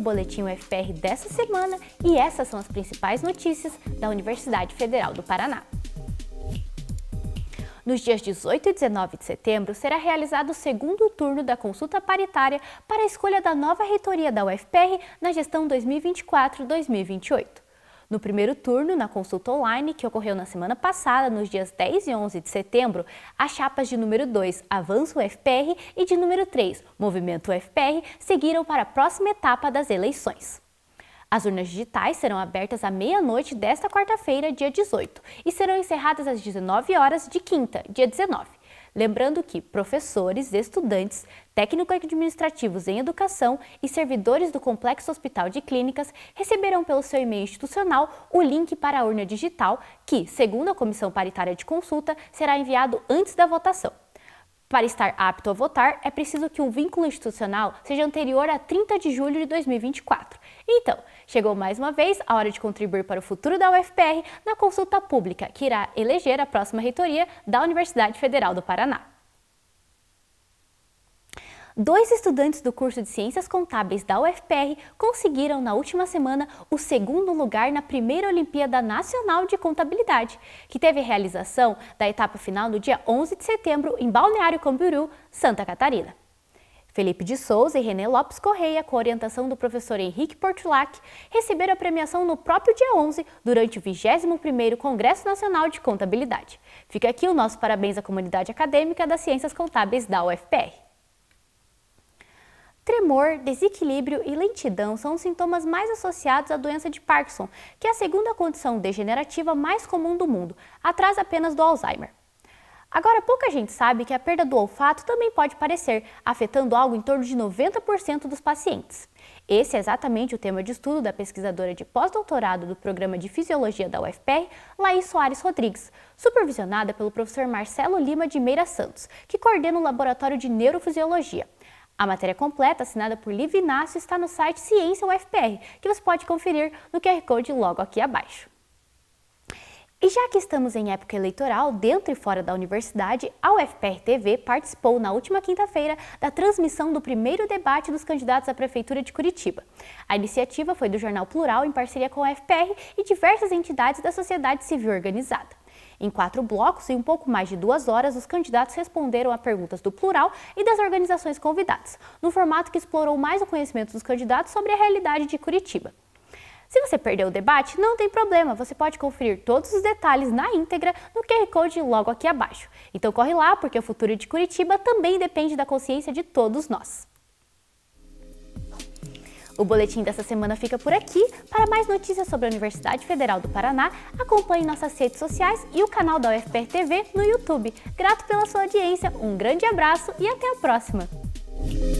Boletim UFR dessa semana e essas são as principais notícias da Universidade Federal do Paraná. Nos dias 18 e 19 de setembro, será realizado o segundo turno da consulta paritária para a escolha da nova reitoria da UFR na gestão 2024-2028. No primeiro turno, na consulta online, que ocorreu na semana passada, nos dias 10 e 11 de setembro, as chapas de número 2, Avanço UFPR, e de número 3, Movimento UFPR, seguiram para a próxima etapa das eleições. As urnas digitais serão abertas à meia-noite desta quarta-feira, dia 18, e serão encerradas às 19 horas de quinta, dia 19. Lembrando que professores, estudantes, técnicos administrativos em educação e servidores do Complexo Hospital de Clínicas receberão pelo seu e-mail institucional o link para a urna digital, que, segundo a Comissão Paritária de Consulta, será enviado antes da votação. Para estar apto a votar, é preciso que um vínculo institucional seja anterior a 30 de julho de 2024. Então, chegou mais uma vez a hora de contribuir para o futuro da UFPR na consulta pública que irá eleger a próxima reitoria da Universidade Federal do Paraná. Dois estudantes do curso de Ciências Contábeis da UFPR conseguiram na última semana o segundo lugar na primeira Olimpíada Nacional de Contabilidade, que teve realização da etapa final no dia 11 de setembro em Balneário Camboriú, Santa Catarina. Felipe de Souza e René Lopes Correia, com orientação do professor Henrique Portulac, receberam a premiação no próprio dia 11, durante o 21º Congresso Nacional de Contabilidade. Fica aqui o nosso parabéns à comunidade acadêmica das ciências contábeis da UFPR. Tremor, desequilíbrio e lentidão são os sintomas mais associados à doença de Parkinson, que é a segunda condição degenerativa mais comum do mundo, atrás apenas do Alzheimer. Agora, pouca gente sabe que a perda do olfato também pode parecer, afetando algo em torno de 90% dos pacientes. Esse é exatamente o tema de estudo da pesquisadora de pós-doutorado do Programa de Fisiologia da UFPR, Laís Soares Rodrigues, supervisionada pelo professor Marcelo Lima de Meira Santos, que coordena o Laboratório de Neurofisiologia. A matéria completa, assinada por Liv Inácio, está no site Ciência UFPR, que você pode conferir no QR Code logo aqui abaixo. E já que estamos em época eleitoral, dentro e fora da universidade, a UFPR TV participou na última quinta-feira da transmissão do primeiro debate dos candidatos à Prefeitura de Curitiba. A iniciativa foi do Jornal Plural em parceria com a UFPR e diversas entidades da sociedade civil organizada. Em quatro blocos e um pouco mais de duas horas, os candidatos responderam a perguntas do plural e das organizações convidadas, no formato que explorou mais o conhecimento dos candidatos sobre a realidade de Curitiba. Se você perdeu o debate, não tem problema, você pode conferir todos os detalhes na íntegra no QR Code logo aqui abaixo. Então corre lá, porque o futuro de Curitiba também depende da consciência de todos nós. O boletim dessa semana fica por aqui. Para mais notícias sobre a Universidade Federal do Paraná, acompanhe nossas redes sociais e o canal da UFPR TV no YouTube. Grato pela sua audiência, um grande abraço e até a próxima!